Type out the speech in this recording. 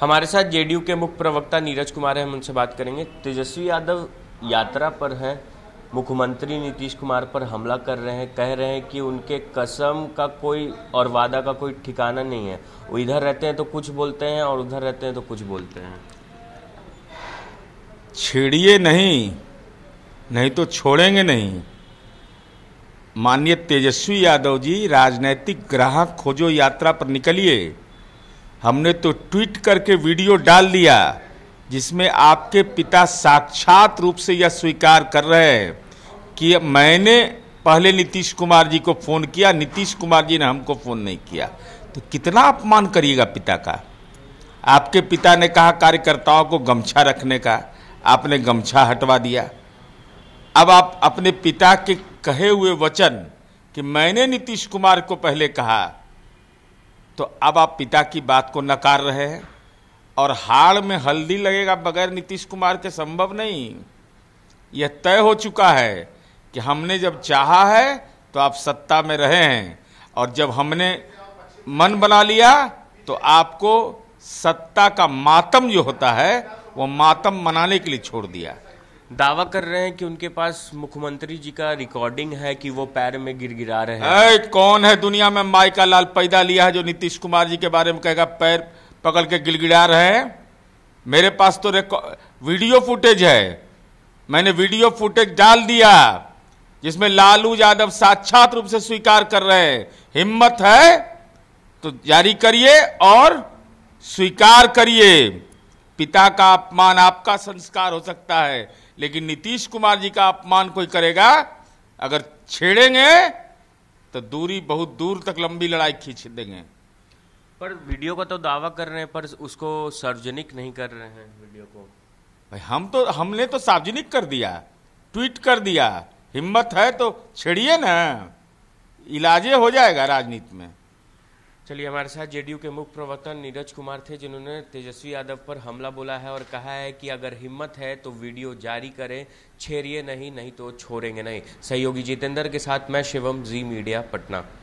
हमारे साथ जेडीयू के मुख्य प्रवक्ता नीरज कुमार है हम उनसे बात करेंगे तेजस्वी यादव यात्रा पर हैं मुख्यमंत्री नीतीश कुमार पर हमला कर रहे हैं कह रहे हैं कि उनके कसम का कोई और वादा का कोई ठिकाना नहीं है वो इधर रहते हैं तो कुछ बोलते हैं और उधर रहते हैं तो कुछ बोलते हैं छेड़िए नहीं नहीं तो छोड़ेंगे नहीं माननीय तेजस्वी यादव जी राजनैतिक ग्राहक खोजो यात्रा पर निकलिए हमने तो ट्वीट करके वीडियो डाल दिया जिसमें आपके पिता साक्षात रूप से यह स्वीकार कर रहे हैं कि मैंने पहले नीतीश कुमार जी को फ़ोन किया नीतीश कुमार जी ने हमको फ़ोन नहीं किया तो कितना अपमान करिएगा पिता का आपके पिता ने कहा कार्यकर्ताओं को गमछा रखने का आपने गमछा हटवा दिया अब आप अपने पिता के कहे हुए वचन कि मैंने नीतीश कुमार को पहले कहा तो अब आप पिता की बात को नकार रहे हैं और हाड़ में हल्दी लगेगा बगैर नीतीश कुमार के संभव नहीं यह तय हो चुका है कि हमने जब चाहा है तो आप सत्ता में रहे हैं और जब हमने मन बना लिया तो आपको सत्ता का मातम जो होता है वो मातम मनाने के लिए छोड़ दिया दावा कर रहे हैं कि उनके पास मुख्यमंत्री जी का रिकॉर्डिंग है कि वो पैर में गिर गिरा रहे हैं कौन है दुनिया में माइका लाल पैदा लिया है जो नीतीश कुमार जी के बारे में कहेगा पैर पकड़ के गिरा रहे हैं मेरे पास तो वीडियो फुटेज है मैंने वीडियो फुटेज डाल दिया जिसमें लालू यादव साक्षात रूप से स्वीकार कर रहे हैं हिम्मत है तो जारी करिए और स्वीकार करिए पिता का अपमान आपका संस्कार हो सकता है लेकिन नीतीश कुमार जी का अपमान कोई करेगा अगर छेड़ेंगे तो दूरी बहुत दूर तक लंबी लड़ाई खींच देंगे पर वीडियो का तो दावा कर रहे हैं पर उसको सार्वजनिक नहीं कर रहे हैं वीडियो को भाई हम तो हमने तो सार्वजनिक कर दिया ट्वीट कर दिया हिम्मत है तो छेड़िए ना इलाजे हो जाएगा राजनीति में चलिए हमारे साथ जेडीयू के मुख्य प्रवक्ता नीरज कुमार थे जिन्होंने तेजस्वी यादव पर हमला बोला है और कहा है कि अगर हिम्मत है तो वीडियो जारी करें छेड़िए नहीं नहीं तो छोड़ेंगे नहीं सहयोगी जितेंद्र के साथ मैं शिवम जी मीडिया पटना